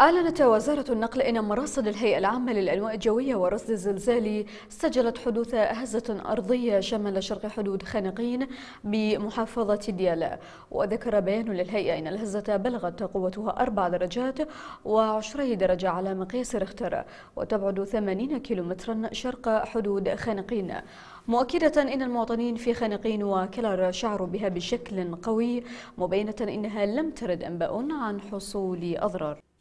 أعلنت وزارة النقل أن مراصد الهيئة العامة للأنواء الجوية والرصد الزلزالي سجلت حدوث هزة أرضية شمل شرق حدود خانقين بمحافظة ديالا وذكر بيان للهيئة أن الهزة بلغت قوتها أربع درجات وعشره درجة على مقياس رختر وتبعد 80 كيلومترا شرق حدود خانقين مؤكدة أن المواطنين في خانقين وكلر شعروا بها بشكل قوي مبينة أنها لم ترد أنباء عن حصول أضرار